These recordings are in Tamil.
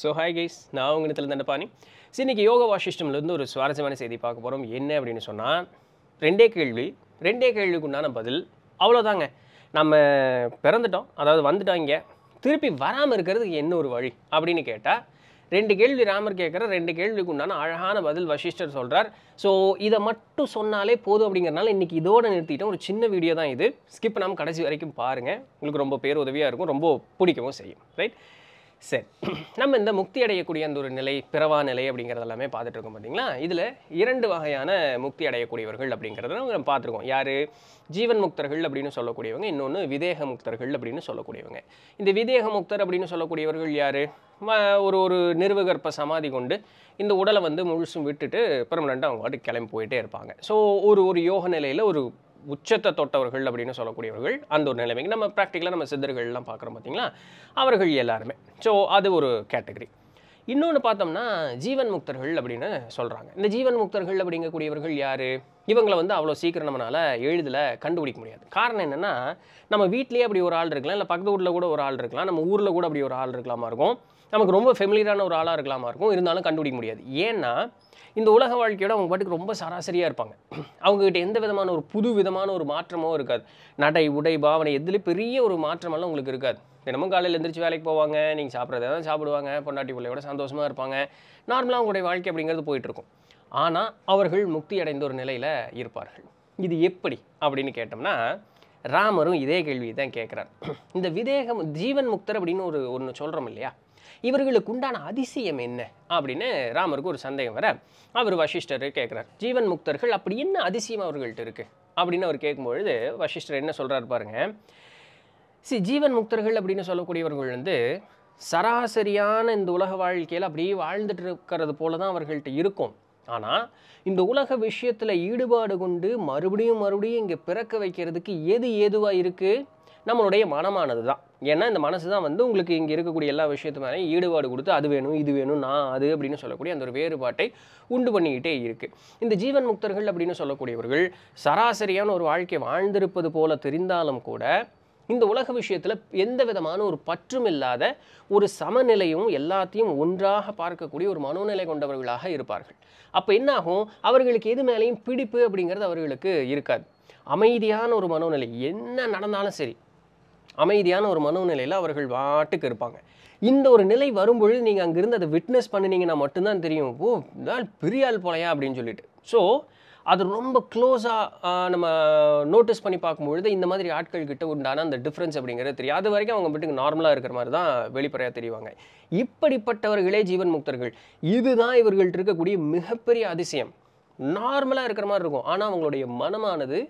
ஸோ ஹாய் கைஸ் நான் உங்கள் நிலத்தில் தண்டபாணி சரி இன்றைக்கி யோகா வாசிஷ்டம்லேருந்து ஒரு சுவாரஸ்யமான செய்தி பார்க்க போகிறோம் என்ன அப்படின்னு சொன்னால் ரெண்டே கேள்வி ரெண்டே கேள்விக்குண்டான பதில் அவ்வளோதாங்க நம்ம பிறந்துட்டோம் அதாவது வந்துட்டோம் இங்கே திருப்பி வராமல் இருக்கிறதுக்கு என்ன ஒரு வழி அப்படின்னு கேட்டால் ரெண்டு கேள்வி ராமர் கேட்குற ரெண்டு கேள்விக்கு உண்டான அழகான பதில் வசிஷ்டர் சொல்கிறார் ஸோ இதை மட்டும் சொன்னாலே போதும் அப்படிங்கிறனால இன்றைக்கி இதோட நிறுத்திட்டோம் ஒரு சின்ன வீடியோ தான் இது ஸ்கிப் நம்ம கடைசி வரைக்கும் பாருங்கள் உங்களுக்கு ரொம்ப பேர் உதவியாக இருக்கும் ரொம்ப பிடிக்கவும் செய்யும் ரைட் சரி நம்ம இந்த முக்தி அடையக்கூடிய அந்த ஒரு நிலை பிறவா நிலை அப்படிங்கிறது எல்லாமே பார்த்துட்ருக்கோம் பார்த்தீங்களா இதில் இரண்டு வகையான முக்தி அடையக்கூடியவர்கள் அப்படிங்கிறத நம்ம பார்த்துருக்கோம் யார் ஜீவன் முக்தர்கள் அப்படின்னு சொல்லக்கூடியவங்க இன்னொன்று விதேக முக்தர்கள் அப்படின்னு சொல்லக்கூடியவங்க இந்த விதேக முக்தர் அப்படின்னு சொல்லக்கூடியவர்கள் யார் ஒரு ஒரு நிறுவகற்ப சமாதி கொண்டு இந்த உடலை வந்து முழுசும் விட்டுட்டு பெர்மனண்ட்டாக அவங்க வாட்டு கிளம்பி போயிட்டே இருப்பாங்க ஸோ ஒரு ஒரு யோக நிலையில் ஒரு உச்சத்தை தொட்டவர்கள் அப்படின்னு சொல்லக்கூடியவர்கள் அந்த ஒரு நிலைமைக்கு நம்ம ப்ராக்டிக்கலாக நம்ம சித்தர்கள்லாம் பார்க்குறோம் பார்த்தீங்களா அவர்கள் எல்லாருமே ஸோ அது ஒரு கேட்டகரி இன்னொன்று பார்த்தோம்னா ஜீவன் முக்தர்கள் அப்படின்னு சொல்கிறாங்க இந்த ஜீவன் முக்தர்கள் அப்படிங்கக்கூடியவர்கள் யார் இவங்களை வந்து அவ்வளோ சீக்கிரம் நம்மளால் எளிதில் கண்டுபிடிக்க முடியாது காரணம் என்னென்னா நம்ம வீட்லேயே அப்படி ஒரு ஆள் இருக்கலாம் இல்லை பக்கத்து ஊரில் கூட ஒரு ஆள் இருக்கலாம் நம்ம ஊரில் கூட அப்படி ஒரு ஆள் இருக்கலாமா இருக்கும் நமக்கு ரொம்ப ஃபெமிலியரான ஒரு ஆளாக இருக்கலாமா இருக்கும் இருந்தாலும் கண்டுபிடிக்க முடியாது ஏன்னா இந்த உலக வாழ்க்கையோட அவங்க பாட்டுக்கு ரொம்ப சராசரியாக இருப்பாங்க அவங்ககிட்ட எந்த விதமான ஒரு புது விதமான ஒரு மாற்றமோ இருக்காது நடை உடை பாவனை எதுலேயும் பெரிய ஒரு மாற்றமெல்லாம் உங்களுக்கு இருக்காது தினமும் காலையில் எழுந்திரிச்சு வேலைக்கு போவாங்க நீங்கள் சாப்பிட்றது தான் சாப்பிடுவாங்க பொண்டாட்டி பிள்ளையோட சந்தோஷமாக இருப்பாங்க நார்மலாக அவங்களுடைய வாழ்க்கை அப்படிங்கிறது போயிட்டுருக்கும் ஆனால் அவர்கள் முக்தி அடைந்த ஒரு நிலையில் இருப்பார்கள் இது எப்படி அப்படின்னு கேட்டோம்னா ராமரும் இதே கேள்வியை தான் கேட்குறார் இந்த விதேகம் ஜீவன் முக்தர் அப்படின்னு ஒரு ஒன்று சொல்கிறோம் இல்லையா இவர்களுக்கு உண்டான அதிசயம் என்ன அப்படின்னு ராமருக்கு ஒரு சந்தேகம் வர அவர் வசிஷ்டர் கேட்குறார் ஜீவன் முக்தர்கள் அப்படி என்ன அதிசயம் அவர்கள்ட்ட இருக்குது அப்படின்னு அவர் கேட்கும்பொழுது வசிஷ்டர் என்ன சொல்கிறார் பாருங்க சி ஜீவன் முக்தர்கள் அப்படின்னு சொல்லக்கூடியவர்கள் வந்து சராசரியான இந்த உலக வாழ்க்கையில் அப்படியே வாழ்ந்துட்டு இருக்கிறது போல தான் அவர்கள்ட்ட இருக்கும் ஆனால் இந்த உலக விஷயத்தில் ஈடுபாடு கொண்டு மறுபடியும் மறுபடியும் இங்கே பிறக்க வைக்கிறதுக்கு எது ஏதுவாக இருக்குது நம்மளுடைய மனமானது தான் ஏன்னா இந்த மனசு தான் வந்து உங்களுக்கு இங்கே இருக்கக்கூடிய எல்லா விஷயத்து மேலே ஈடுபாடு கொடுத்து அது வேணும் இது வேணும் நான் அது அப்படின்னு சொல்லக்கூடிய அந்த ஒரு வேறுபாட்டை உண்டு பண்ணிக்கிட்டே இருக்குது இந்த ஜீவன் முக்தர்கள் அப்படின்னு சொல்லக்கூடியவர்கள் சராசரியான ஒரு வாழ்க்கை வாழ்ந்திருப்பது போல தெரிந்தாலும் கூட இந்த உலக விஷயத்தில் எந்த விதமான ஒரு பற்றும் இல்லாத ஒரு சமநிலையும் எல்லாத்தையும் ஒன்றாக பார்க்கக்கூடிய ஒரு மனோநிலை கொண்டவர்களாக இருப்பார்கள் அப்போ என்னாகும் அவர்களுக்கு எது மேலேயும் பிடிப்பு அப்படிங்கிறது அவர்களுக்கு இருக்காது அமைதியான ஒரு மனோநிலை என்ன நடந்தாலும் சரி அமைதியான ஒரு மனோநிலையில் அவர்கள் வாட்டுக்கு இருப்பாங்க இந்த ஒரு நிலை வரும்பொழுது நீங்கள் அங்கேருந்து அதை விட்னஸ் பண்ணினீங்கன்னா மட்டும்தான் தெரியும் ஓ இதால் பிரியால் போலையா அப்படின்னு சொல்லிட்டு ஸோ அது ரொம்ப க்ளோஸாக நம்ம நோட்டீஸ் பண்ணி பார்க்கும்பொழுது இந்த மாதிரி ஆட்கள் கிட்ட உண்டான அந்த டிஃப்ரென்ஸ் அப்படிங்கிறது தெரியும் அது வரைக்கும் அவங்க மட்டும் நார்மலாக இருக்கிற மாதிரி தான் வெளிப்படையாக தெரிவாங்க இப்படிப்பட்டவர்களே ஜீவன் முக்தர்கள் இதுதான் இவர்கள்ட்ட இருக்கக்கூடிய மிகப்பெரிய அதிசயம் நார்மலாக இருக்கிற மாதிரி இருக்கும் ஆனால் அவங்களுடைய மனமானது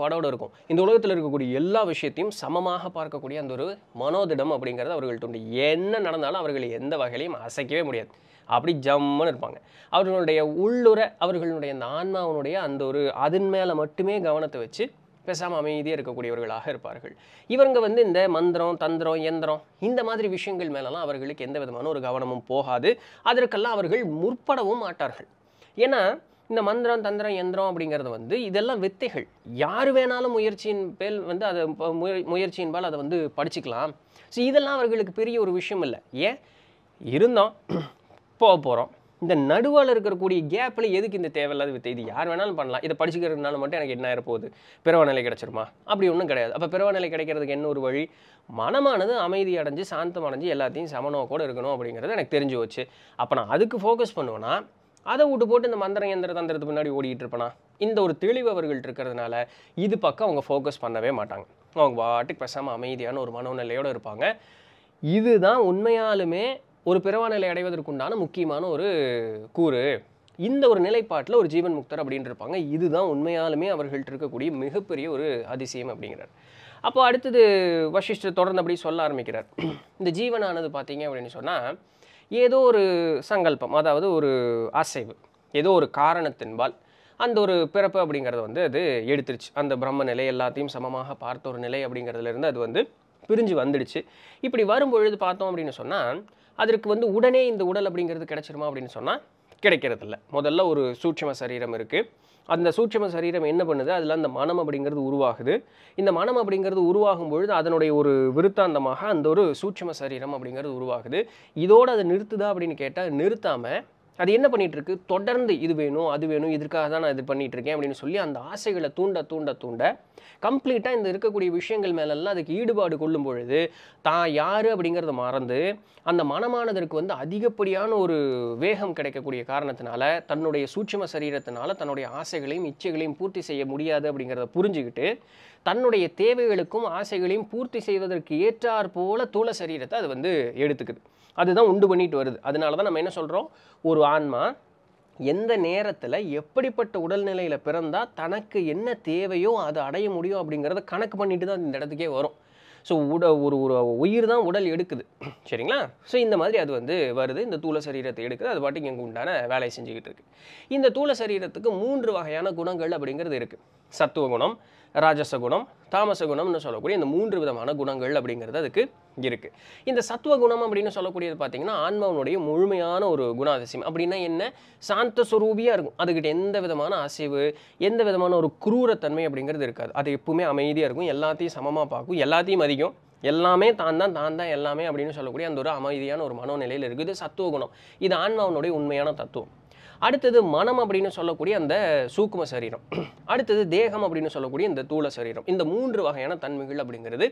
பாடோடு இருக்கும் இந்த உலகத்தில் இருக்கக்கூடிய எல்லா விஷயத்தையும் சமமாக பார்க்கக்கூடிய அந்த ஒரு மனோதிடம் அப்படிங்கிறது அவர்கள்ட்ட உண்டு என்ன நடந்தாலும் அவர்கள் எந்த வகையிலையும் அசைக்கவே முடியாது அப்படி ஜம்முன்னு இருப்பாங்க அவர்களுடைய உள்ளுரை அவர்களுடைய அந்த ஆன்மாவனுடைய அந்த ஒரு அதன் மேலே மட்டுமே கவனத்தை வச்சு பேசாமல் அமைதியாக இருக்கக்கூடியவர்களாக இருப்பார்கள் இவங்க வந்து இந்த மந்திரம் தந்திரம் எந்திரம் இந்த மாதிரி விஷயங்கள் மேலெல்லாம் அவர்களுக்கு எந்த விதமான ஒரு கவனமும் போகாது அதற்கெல்லாம் அவர்கள் முற்படவும் மாட்டார்கள் ஏன்னா இந்த மந்திரம் தந்திரம் எந்திரம் அப்படிங்கிறது வந்து இதெல்லாம் வித்தைகள் யார் வேணாலும் முயற்சியின் பேல் வந்து அதை முயற்சியின்பால் அதை வந்து படிச்சுக்கலாம் ஸோ இதெல்லாம் அவர்களுக்கு பெரிய ஒரு விஷயம் இல்லை ஏன் இருந்தோம் போக போகிறோம் இந்த நடுவால் இருக்கக்கூடிய கேப்பில் எதுக்கு இந்த தேவையில்லாத வித்தை இது யார் வேணாலும் பண்ணலாம் இதை படிச்சுக்கிறதுனால மட்டும் எனக்கு என்ன போகுது பிறவநிலை கிடச்சிருமா அப்படி ஒன்றும் கிடையாது அப்போ பிறவநிலை கிடைக்கிறதுக்கு என்ன ஒரு வழி மனமானது அமைதி அடைஞ்சு சாந்தம் அடைஞ்சு எல்லாத்தையும் சமனோ கூட இருக்கணும் அப்படிங்கிறது எனக்கு தெரிஞ்சு வச்சு அப்போ நான் அதுக்கு ஃபோக்கஸ் பண்ணுவேன்னா அதை விட்டு போட்டு இந்த மந்திரம் எந்திர தந்திரத்து முன்னாடி ஓடிட்டு இருப்பேனா இந்த ஒரு தெளிவு அவர்கள் இருக்கிறதுனால இது பக்கம் அவங்க ஃபோக்கஸ் பண்ணவே மாட்டாங்க அவங்க பாட்டுக்கு பேசாமல் அமைதியான ஒரு மனோநிலையோடு இருப்பாங்க இதுதான் உண்மையாலுமே ஒரு பிறவாநிலை அடைவதற்குண்டான முக்கியமான ஒரு கூறு இந்த ஒரு நிலைப்பாட்டில் ஒரு ஜீவன் முக்தர் அப்படின்னு இருப்பாங்க இதுதான் உண்மையாலுமே அவர்கள்ட்ட இருக்கக்கூடிய மிகப்பெரிய ஒரு அதிசயம் அப்படிங்கிறார் அப்போ அடுத்தது வசிஷ்டர் தொடர்ந்து அப்படி சொல்ல ஆரம்பிக்கிறார் இந்த ஜீவனானது பார்த்தீங்க அப்படின்னு சொன்னால் ஏதோ ஒரு சங்கல்பம் அதாவது ஒரு அசைவு ஏதோ ஒரு காரணத்தின்பால் அந்த ஒரு பிறப்பு அப்படிங்கிறத வந்து அது எடுத்துருச்சு அந்த பிரம்ம நிலை எல்லாத்தையும் சமமாக பார்த்த ஒரு நிலை அப்படிங்கிறதுலேருந்து அது வந்து பிரிஞ்சு வந்துடுச்சு இப்படி வரும்பொழுது பார்த்தோம் அப்படின்னு சொன்னால் அதற்கு வந்து உடனே இந்த உடல் அப்படிங்கிறது கிடைச்சிருமா அப்படின்னு சொன்னால் கிடைக்கிறதில்ல முதல்ல ஒரு சூட்சம சரீரம் இருக்குது அந்த சூட்சம சரீரம் என்ன பண்ணுது அதில் அந்த மனம் அப்படிங்கிறது உருவாகுது இந்த மனம் அப்படிங்கிறது உருவாகும் பொழுது அதனுடைய ஒரு விருத்தாந்தமாக அந்த ஒரு சூட்சம சரீரம் அப்படிங்கிறது உருவாகுது இதோடு அதை நிறுத்துதா அப்படின்னு கேட்டால் நிறுத்தாமல் அது என்ன பண்ணிகிட்ருக்கு தொடர்ந்து இது வேணும் அது வேணும் இதற்காக தான் நான் இது பண்ணிகிட்ருக்கேன் அப்படின்னு சொல்லி அந்த ஆசைகளை தூண்ட தூண்ட தூண்ட கம்ப்ளீட்டாக இந்த இருக்கக்கூடிய விஷயங்கள் மேலெல்லாம் அதுக்கு ஈடுபாடு கொள்ளும் பொழுது தான் யார் அப்படிங்கிறத மறந்து அந்த மனமானதற்கு வந்து அதிகப்படியான ஒரு வேகம் கிடைக்கக்கூடிய காரணத்தினால தன்னுடைய சூட்சும சரீரத்தினால தன்னுடைய ஆசைகளையும் இச்சைகளையும் பூர்த்தி செய்ய முடியாது அப்படிங்கிறத புரிஞ்சுக்கிட்டு தன்னுடைய தேவைகளுக்கும் ஆசைகளையும் பூர்த்தி செய்வதற்கு ஏற்றாற்போல தூள சரீரத்தை அது வந்து எடுத்துக்குது அதுதான் உண்டு பண்ணிட்டு வருது அதனால தான் நம்ம என்ன சொல்கிறோம் ஒரு ஆன்மா எந்த நேரத்தில் எப்படிப்பட்ட உடல்நிலையில் பிறந்தால் தனக்கு என்ன தேவையோ அதை அடைய முடியும் அப்படிங்கிறத கணக்கு பண்ணிட்டு தான் இந்த இடத்துக்கே வரும் ஸோ உட ஒரு ஒரு உயிர் தான் உடல் எடுக்குது சரிங்களா ஸோ இந்த மாதிரி அது வந்து வருது இந்த தூள சரீரத்தை எடுக்குது அது பாட்டுக்கு எங்கள் உண்டான வேலையை செஞ்சுக்கிட்டு இருக்குது இந்த தூள சரீரத்துக்கு மூன்று வகையான குணங்கள் அப்படிங்கிறது இருக்குது சத்துவ குணம் ராஜசகுணம் தாமசகுணம்னு சொல்லக்கூடிய இந்த மூன்று விதமான குணங்கள் அப்படிங்கிறது அதுக்கு இருக்குது இந்த சத்துவ குணம் அப்படின்னு சொல்லக்கூடியது பார்த்தீங்கன்னா ஆன்மாவனுடைய முழுமையான ஒரு குணாதிசயம் அப்படின்னா என்ன சாந்த சுரூபியாக இருக்கும் அதுக்கிட்ட எந்த விதமான அசைவு எந்த விதமான ஒரு குரூரத்தன்மை அப்படிங்கிறது இருக்காது அது எப்பவுமே அமைதியாக இருக்கும் எல்லாத்தையும் சமமாக பார்க்கும் எல்லாத்தையும் அதிகம் எல்லாமே தான் தான் தான் தான் எல்லாமே அப்படின்னு சொல்லக்கூடிய அந்த ஒரு அமைதியான ஒரு மனோநிலையில் இருக்குது சத்துவ குணம் இது ஆன்மாவனுடைய உண்மையான தத்துவம் அடுத்தது மனம் அப்படின்னு சொல்லக்கூடிய அந்த சூக்கும சரீரம் அடுத்தது தேகம் அப்படின்னு சொல்லக்கூடிய இந்த தூள சரீரம் இந்த மூன்று வகையான தன்மைகள் அப்படிங்கிறது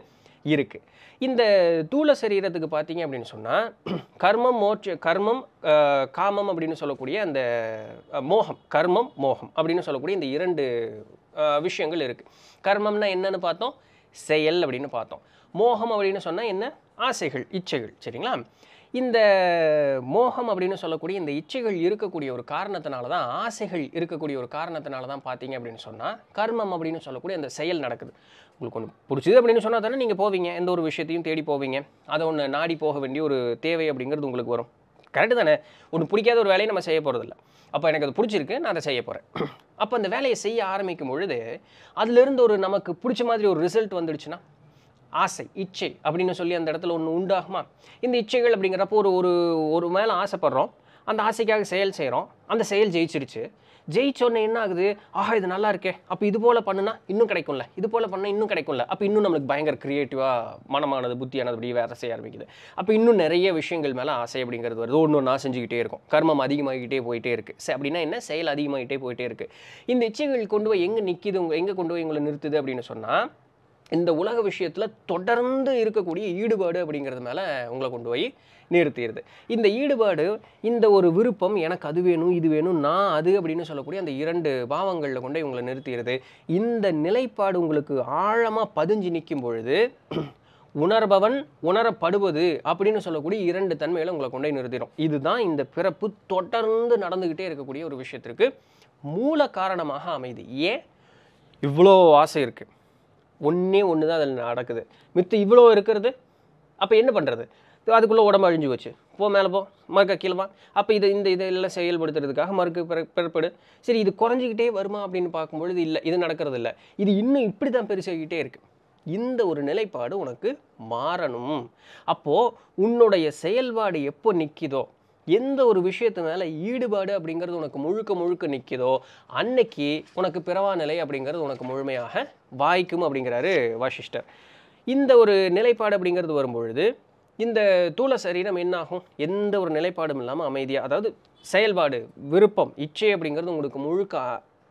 இருக்குது இந்த தூள சரீரத்துக்கு பார்த்தீங்க அப்படின்னு சொன்னால் கர்மம் மோட்ச கர்மம் காமம் அப்படின்னு சொல்லக்கூடிய அந்த மோகம் கர்மம் மோகம் அப்படின்னு சொல்லக்கூடிய இந்த இரண்டு விஷயங்கள் இருக்குது கர்மம்னா என்னன்னு பார்த்தோம் செயல் அப்படின்னு பார்த்தோம் மோகம் அப்படின்னு சொன்னால் என்ன ஆசைகள் இச்சைகள் சரிங்களா இந்த மோகம் அப்படின்னு சொல்லக்கூடிய இந்த இச்சைகள் இருக்கக்கூடிய ஒரு காரணத்தினால தான் ஆசைகள் இருக்கக்கூடிய ஒரு காரணத்தினால தான் பார்த்தீங்க அப்படின்னு சொன்னால் கர்மம் அப்படின்னு சொல்லக்கூடிய அந்த செயல் நடக்குது உங்களுக்கு ஒன்று பிடிச்சது அப்படின்னு சொன்னால் தானே நீங்கள் போவீங்க எந்த ஒரு விஷயத்தையும் தேடி போவீங்க அதை ஒன்று நாடி போக வேண்டிய ஒரு தேவை அப்படிங்கிறது உங்களுக்கு வரும் கரெக்டு தானே ஒன்று பிடிக்காத ஒரு வேலையை நம்ம செய்ய போகிறதில்ல அப்போ எனக்கு அது பிடிச்சிருக்கு நான் அதை செய்ய போகிறேன் அப்போ அந்த வேலையை செய்ய ஆரம்பிக்கும் பொழுது அதுலேருந்து ஒரு நமக்கு பிடிச்ச மாதிரி ஒரு ரிசல்ட் வந்துடுச்சுன்னா ஆசை இச்சை அப்படின்னு சொல்லி அந்த இடத்துல ஒன்று உண்டாகுமா இந்த இச்சைகள் அப்படிங்கிறப்போ ஒரு ஒரு ஒரு மேலே ஆசைப்படுறோம் அந்த ஆசைக்காக செயல் செய்கிறோம் அந்த செயல் ஜெயிச்சிருச்சு ஜெயிச்சோடனே என்ன ஆகுது ஆஹா இது நல்லா இருக்கே அப்போ இது போல் பண்ணுனா இன்னும் கிடைக்கும்ல இது போல் பண்ணால் இன்னும் கிடைக்கும்ல அப்போ இன்னும் நம்மளுக்கு பயங்கர க்ரியேட்டிவாக மனமானது புத்தியானது அப்படி வேறு செய்ய ஆரம்பிக்குது அப்போ இன்னும் நிறைய விஷயங்கள் மேலே ஆசை அப்படிங்கிறது வருது ஒன்று ஒன்றா செஞ்சுக்கிட்டே இருக்கும் கர்மம் அதிகமாகிக்கிட்டே போயிட்டே இருக்குது சே அப்படின்னா என்ன செயல் அதிகமாகிட்டே போயிட்டே இருக்குது இந்த இச்சைகள் கொண்டு போய் எங்கே நிற்கிது உங்கள் எங்கே கொண்டு போய் உங்களை நிறுத்துது அப்படின்னு சொன்னால் இந்த உலக விஷயத்தில் தொடர்ந்து இருக்கக்கூடிய ஈடுபாடு அப்படிங்கிறது மேலே உங்களை கொண்டு போய் நிறுத்திடுது இந்த ஈடுபாடு இந்த ஒரு விருப்பம் எனக்கு அது வேணும் இது வேணும் நான் அது அப்படின்னு சொல்லக்கூடிய அந்த இரண்டு பாவங்களில் கொண்டு இவங்களை நிறுத்திடுது இந்த நிலைப்பாடு உங்களுக்கு ஆழமாக பதிஞ்சு நிற்கும் பொழுது உணர்பவன் உணரப்படுவது அப்படின்னு சொல்லக்கூடிய இரண்டு தன்மைகளை உங்களை போய் நிறுத்திடும் இதுதான் இந்த பிறப்பு தொடர்ந்து நடந்துக்கிட்டே இருக்கக்கூடிய ஒரு விஷயத்திற்கு மூல காரணமாக அமைது ஏன் இவ்வளோ ஆசை இருக்குது ஒன்றே ஒன்று தான் அதில் நடக்குது மித்த இவ்வளோ இருக்கிறது அப்போ என்ன பண்ணுறது அதுக்குள்ளே உடம்பு அழிஞ்சு வச்சு போ மேலே போ மறுக்க கீழமா அப்போ இது இந்த இதெல்லாம் செயல்படுத்துறதுக்காக மறுக்க பிறப்படு சரி இது குறைஞ்சிக்கிட்டே வருமா அப்படின்னு பார்க்கும்பொழுது இல்லை இது நடக்கிறது இல்லை இது இன்னும் இப்படி தான் பெருசாகிக்கிட்டே இருக்குது இந்த ஒரு நிலைப்பாடு உனக்கு மாறணும் அப்போது உன்னுடைய செயல்பாடு எப்போ நிற்கிதோ எந்த ஒரு விஷயத்து மேலே ஈடுபாடு அப்படிங்கிறது உனக்கு முழுக்க முழுக்க நிற்கிதோ அன்னைக்கு உனக்கு பிறவா நிலை அப்படிங்கிறது உனக்கு முழுமையாக வாய்க்கும் அப்படிங்கிறாரு வாசிஷ்டர் இந்த ஒரு நிலைப்பாடு அப்படிங்கிறது வரும்பொழுது இந்த தூள சரீரம் என்னாகும் எந்த ஒரு நிலைப்பாடும் இல்லாமல் அமைதியாக அதாவது செயல்பாடு விருப்பம் இச்சை அப்படிங்கிறது உங்களுக்கு முழுக்க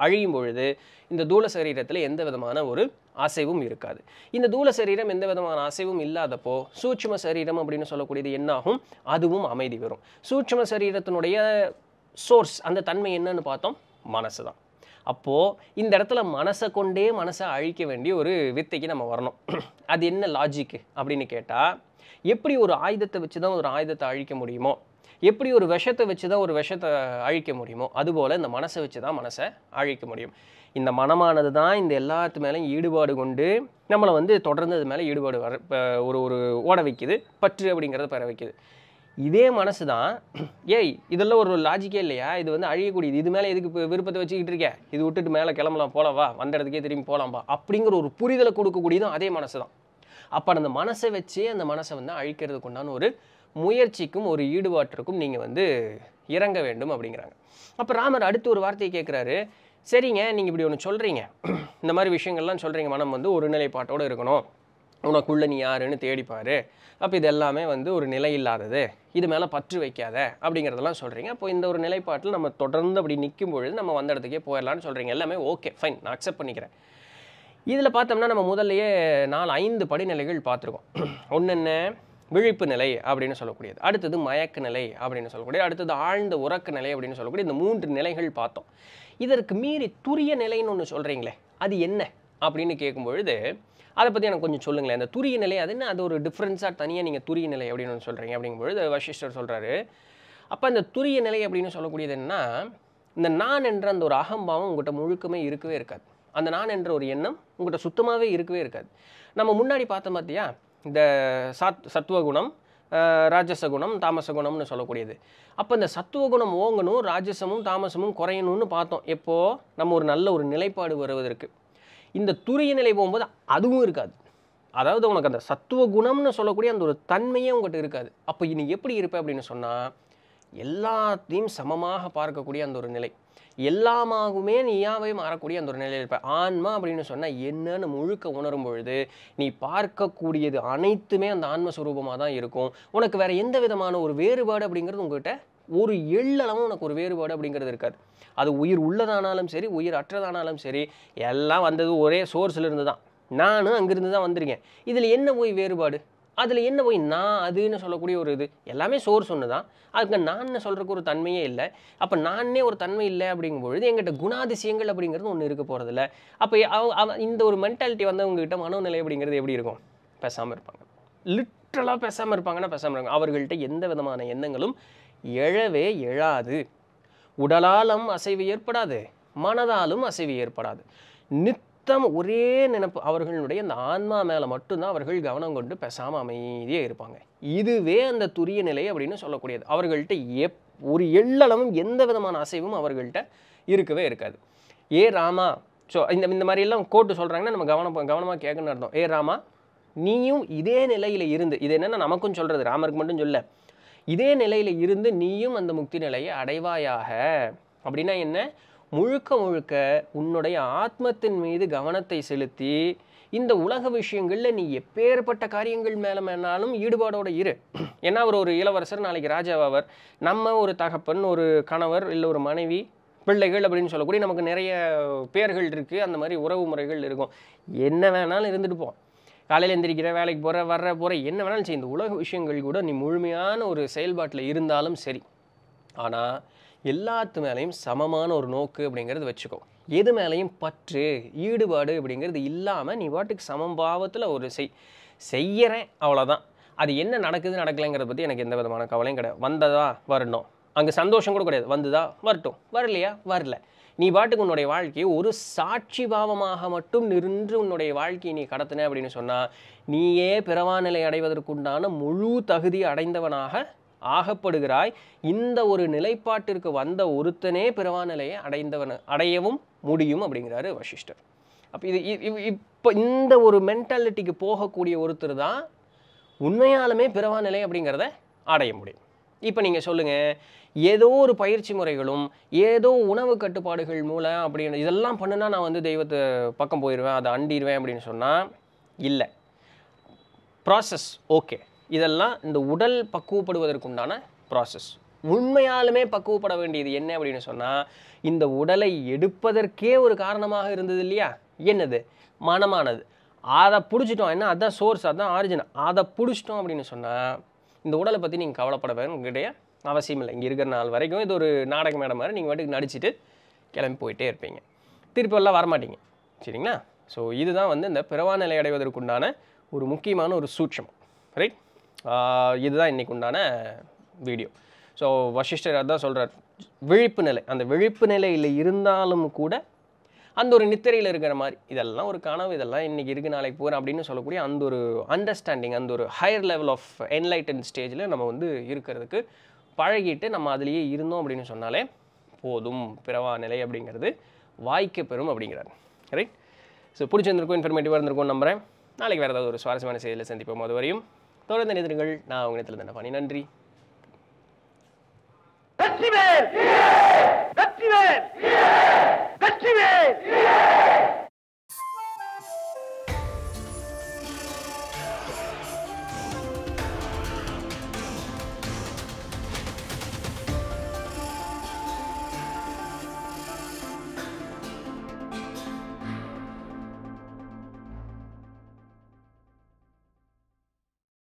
அழியும் பொழுது இந்த தூள சரீரத்தில் எந்த விதமான ஒரு அசைவும் இருக்காது இந்த தூள சரீரம் எந்த விதமான அசைவும் இல்லாதப்போ சூட்சும சரீரம் அப்படின்னு சொல்லக்கூடியது என்னாகும் அதுவும் அமைதி வரும் சூட்சும சரீரத்தினுடைய சோர்ஸ் அந்த தன்மை என்னன்னு பார்த்தோம் மனசு தான் அப்போது இந்த இடத்துல மனசை கொண்டே மனசை அழிக்க வேண்டிய ஒரு வித்தைக்கு நம்ம வரணும் அது என்ன லாஜிக்கு அப்படின்னு கேட்டால் எப்படி ஒரு ஆயுதத்தை வச்சு தான் ஒரு ஆயுதத்தை அழிக்க முடியுமோ எப்படி ஒரு விஷத்தை வச்சு தான் ஒரு விஷத்தை அழிக்க முடியுமோ அதுபோல் இந்த மனசை வச்சு தான் மனசை அழிக்க முடியும் இந்த மனமானது தான் இந்த எல்லாத்து மேலேயும் ஈடுபாடு கொண்டு நம்மளை வந்து தொடர்ந்து அது மேலே ஈடுபாடு வர ஒரு ஒரு ஓட வைக்குது பற்று அப்படிங்கிறத பெற வைக்குது இதே மனசு தான் ஏய் இதெல்லாம் ஒரு லாஜிக்கே இல்லையா இது வந்து அழியக்கூடியது இது மேலே எதுக்கு விருப்பத்தை வச்சுக்கிட்டு இருக்கேன் இது விட்டுட்டு மேலே கிளம்பலாம் போலவா வந்த இடத்துக்கே திரும்பி போகலாம்பா அப்படிங்கிற ஒரு புரிதலை கொடுக்கக்கூடியதும் அதே மனசு தான் அப்போ அந்த மனசை வச்சு அந்த மனசை வந்து அழிக்கிறதுக்கு உண்டான ஒரு முயற்சிக்கும் ஒரு ஈடுபாட்டிற்கும் நீங்கள் வந்து இறங்க வேண்டும் அப்படிங்கிறாங்க அப்போ ராமர் அடுத்து ஒரு வார்த்தையை கேட்குறாரு சரிங்க நீங்கள் இப்படி ஒன்று சொல்கிறீங்க இந்த மாதிரி விஷயங்கள்லாம் சொல்கிறீங்க மனம் வந்து ஒரு நிலைப்பாட்டோடு இருக்கணும் உனக்குள்ளே நீ யாருன்னு தேடிப்பார் அப்போ இது எல்லாமே வந்து ஒரு நிலை இல்லாதது இது மேலே பற்று வைக்காத அப்படிங்கிறதெல்லாம் சொல்கிறீங்க அப்போ இந்த ஒரு நிலைப்பாட்டில் நம்ம தொடர்ந்து அப்படி நிற்கும் பொழுது நம்ம வந்த இடத்துக்கே போயிடலான்னு சொல்கிறீங்க எல்லாமே ஓகே ஃபைன் நான் அக்செப்ட் பண்ணிக்கிறேன் இதில் பார்த்தோம்னா நம்ம முதல்லையே நாலு ஐந்து படிநிலைகள் பார்த்துருக்கோம் ஒன்று என்ன விழிப்பு நிலை அப்படின்னு சொல்லக்கூடியது அடுத்தது மயக்க நிலை அப்படின்னு சொல்லக்கூடியது அடுத்தது ஆழ்ந்த உறக்க நிலை அப்படின்னு சொல்லக்கூடிய இந்த மூன்று நிலைகள் பார்த்தோம் இதற்கு மீறி துரிய நிலைன்னு ஒன்று சொல்கிறீங்களே அது என்ன அப்படின்னு கேட்கும்பொழுது அதை பற்றி எனக்கு கொஞ்சம் சொல்லுங்களேன் அந்த துரிய நிலை அது என்ன அது ஒரு டிஃப்ரென்ஸாக தனியாக நீங்கள் துரிய நிலை அப்படின்னு ஒன்று சொல்கிறீங்க அப்படிங்கும்பொழுது வசிஷ்டர் சொல்கிறாரு அப்போ அந்த துரிய நிலை அப்படின்னு சொல்லக்கூடியது என்ன இந்த நான் என்ற அந்த ஒரு அகம்பாவம் உங்கள்கிட்ட முழுக்கமே இருக்கவே இருக்காது அந்த நான் என்ற ஒரு எண்ணம் உங்கள்கிட்ட சுத்தமாகவே இருக்கவே இருக்காது நம்ம முன்னாடி பார்த்தோம் பார்த்தியா இந்த சாத் சத்துவகுணம் ராஜச குணம் தாமச குணம்னு சொல்லக்கூடியது அப்போ இந்த சத்துவகுணம் ஓங்கணும் ராஜசமும் தாமசமும் குறையணும்னு பார்த்தோம் எப்போது நம்ம ஒரு நல்ல ஒரு நிலைப்பாடு வருவதற்கு இந்த துரிய நிலை போகும்போது அதுவும் இருக்காது அதாவது உனக்கு அந்த சத்துவ குணம்னு சொல்லக்கூடிய அந்த ஒரு தன்மையே உங்கள்கிட்ட இருக்காது அப்போ இன்னைக்கு எப்படி இருப்பேன் அப்படின்னு சொன்னால் எல்லாத்தையும் சமமாக பார்க்கக்கூடிய அந்த ஒரு நிலை எல்லாமாகவுமே நீயாவே மாறக்கூடிய அந்த ஒரு நிலையில் இருப்ப ஆன்மா அப்படின்னு சொன்னால் என்னன்னு முழுக்க உணரும் பொழுது நீ பார்க்கக்கூடியது அனைத்துமே அந்த ஆன்மஸ்வரூபமாக தான் இருக்கும் உனக்கு வேறு எந்த விதமான ஒரு வேறுபாடு அப்படிங்கிறது உங்கள்கிட்ட ஒரு எள்ளளவும் உனக்கு ஒரு வேறுபாடு அப்படிங்கிறது இருக்காது அது உயிர் உள்ளதானாலும் சரி உயிர் அற்றதானாலும் சரி எல்லாம் வந்தது ஒரே சோர்ஸில் இருந்து தான் நானும் அங்கேருந்து தான் வந்திருக்கேன் இதில் என்ன போய் வேறுபாடு அதில் என்ன போய் நான் அதுன்னு சொல்லக்கூடிய ஒரு இது எல்லாமே சோர்ஸ் ஒன்று தான் அதுக்கு நான் சொல்கிறதுக்கு ஒரு தன்மையே இல்லை அப்போ நானே ஒரு தன்மை இல்லை அப்படிங்கும்பொழுது எங்கிட்ட குணாதிசயங்கள் அப்படிங்கிறது ஒன்று இருக்க போகிறதில்ல அப்போ இந்த ஒரு மென்டாலிட்டி வந்து அவங்ககிட்ட மனோநிலை அப்படிங்கிறது எப்படி இருக்கும் பேசாமல் இருப்பாங்க லிட்ரலாக பேசாமல் இருப்பாங்கன்னா பேசாமல் இருப்பாங்க அவர்கள்ட்ட எந்த விதமான எண்ணங்களும் எழவே எழாது உடலாலும் அசைவு ஏற்படாது மனதாலும் அசைவு ஏற்படாது நித் மொத்தம் ஒரே நினப்பு அவர்களுடைய அந்த ஆன்மா மேலே மட்டும்தான் அவர்கள் கவனம் கொண்டு பேசாமல் அமைதியாக இருப்பாங்க இதுவே அந்த துரிய நிலை அப்படின்னு சொல்லக்கூடியது அவர்கள்ட்ட எப் ஒரு எள்ளளவும் எந்த விதமான அசைவும் அவர்கள்ட்ட இருக்கவே இருக்காது ஏ ராமா ஸோ இந்த இந்த மாதிரியெல்லாம் கோட்டு சொல்கிறாங்கன்னா நம்ம கவனம் கவனமாக கேட்கணும்னு அர்த்தம் ஏ ராமா நீயும் இதே நிலையில் இருந்து இது என்னென்னா நமக்கும் சொல்கிறது ராமருக்கு மட்டும் சொல்ல இதே நிலையில் இருந்து நீயும் அந்த முக்தி நிலையை அடைவாயாக அப்படின்னா என்ன முழுக்க முழுக்க உன்னுடைய ஆத்மத்தின் மீது கவனத்தை செலுத்தி இந்த உலக விஷயங்களில் நீ எப்பேற்பட்ட காரியங்கள் மேலே மேலாலும் ஈடுபாடோடு இரு ஏன்னா அவர் ஒரு இளவரசர் நாளைக்கு ராஜாவாவர் நம்ம ஒரு தகப்பன் ஒரு கணவர் இல்லை ஒரு மனைவி பிள்ளைகள் அப்படின்னு சொல்லக்கூடிய நமக்கு நிறைய பேர்கள் இருக்குது அந்த மாதிரி உறவு முறைகள் இருக்கும் என்ன வேணாலும் இருந்துட்டு போவோம் காலையில் எந்திரிக்கிற வேலைக்கு போகிற வர்ற போகிற என்ன வேணாலும் சரி இந்த உலக விஷயங்கள் கூட நீ முழுமையான ஒரு செயல்பாட்டில் இருந்தாலும் சரி ஆனால் எல்லாத்து மேலேயும் சமமான ஒரு நோக்கு அப்படிங்கிறது வச்சுக்கோ எது மேலேயும் பற்று ஈடுபாடு அப்படிங்கிறது இல்லாமல் நீ பாட்டுக்கு பாவத்தில் ஒரு செய் அவ்வளோதான் அது என்ன நடக்குது நடக்கலைங்கிறத பற்றி எனக்கு எந்த விதமான கவலையும் கிடையாது வந்ததா வரணும் அங்கே சந்தோஷம் கூட கிடையாது வந்துதா வரட்டும் வரலையா வரல நீ பாட்டுக்கு உன்னுடைய வாழ்க்கையை ஒரு சாட்சி பாவமாக மட்டும் நின்று உன்னுடைய வாழ்க்கையை நீ கடத்தின அப்படின்னு சொன்னால் நீயே நிலை அடைவதற்குண்டான முழு தகுதி அடைந்தவனாக ஆகப்படுகிறாய் இந்த ஒரு நிலைப்பாட்டிற்கு வந்த ஒருத்தனே பிறவா அடைந்தவன் அடையவும் முடியும் அப்படிங்கிறாரு வசிஷ்டர் அப்போ இது இப்போ இந்த ஒரு மென்டாலிட்டிக்கு போகக்கூடிய ஒருத்தர் தான் உண்மையாலுமே பிறவா அப்படிங்கிறத அடைய முடியும் இப்போ நீங்கள் சொல்லுங்கள் ஏதோ ஒரு பயிற்சி முறைகளும் ஏதோ உணவு கட்டுப்பாடுகள் மூலம் அப்படின்னு இதெல்லாம் பண்ணுனா நான் வந்து தெய்வத்தை பக்கம் போயிடுவேன் அதை அண்டிடுவேன் அப்படின்னு சொன்னால் இல்லை ப்ராசஸ் ஓகே இதெல்லாம் இந்த உடல் பக்குவப்படுவதற்குண்டான ப்ராசஸ் உண்மையாலுமே பக்குவப்பட வேண்டியது என்ன அப்படின்னு சொன்னால் இந்த உடலை எடுப்பதற்கே ஒரு காரணமாக இருந்தது இல்லையா என்னது மனமானது அதை பிடிச்சிட்டோம் என்ன அதுதான் சோர்ஸ் அதுதான் ஆரிஜின் அதை பிடிச்சிட்டோம் அப்படின்னு சொன்னால் இந்த உடலை பற்றி நீங்கள் கவலைப்பட வேணுங்கிட்டே அவசியம் இல்லை இங்கே இருக்கிற நாள் வரைக்கும் இது ஒரு நாடக மேடம் மாதிரி நீங்கள் வீட்டுக்கு நடிச்சுட்டு கிளம்பி போயிட்டே இருப்பீங்க திருப்பியெல்லாம் வரமாட்டீங்க சரிங்களா ஸோ இதுதான் வந்து இந்த பிறவா நிலை அடைவதற்குண்டான ஒரு முக்கியமான ஒரு சூட்சம் ரைட் இதுதான் இன்றைக்கு உண்டான வீடியோ ஸோ வசிஷ்டர் தான் சொல்கிறார் விழிப்பு நிலை அந்த விழிப்பு நிலையில் இருந்தாலும் கூட அந்த ஒரு நித்திரையில் இருக்கிற மாதிரி இதெல்லாம் ஒரு கனவு இதெல்லாம் இன்றைக்கி இருக்கு நாளைக்கு போகிறேன் அப்படின்னு சொல்லக்கூடிய அந்த ஒரு அண்டர்ஸ்டாண்டிங் அந்த ஒரு ஹையர் லெவல் ஆஃப் என்லைட்டன் ஸ்டேஜில் நம்ம வந்து இருக்கிறதுக்கு பழகிட்டு நம்ம அதுலேயே இருந்தோம் அப்படின்னு சொன்னாலே போதும் பிறவா நிலை அப்படிங்கிறது வாய்க்க பெறும் அப்படிங்கிறார் ரைட் ஸோ பிடிச்சிருந்துருக்கும் இன்ஃபர்மேட்டிவாக இருந்திருக்கும் நம்புகிறேன் நாளைக்கு வேறு ஏதாவது ஒரு சுவாரஸ்யமான செய்தியில் சந்திப்போம் அது வரையும் தொடர்ந்து நிதிருங்கள் நான் உங்கள் இடத்துல தண்டபாணி நன்றி வெற்றிவேல் கட்சி வெற்றிவேல்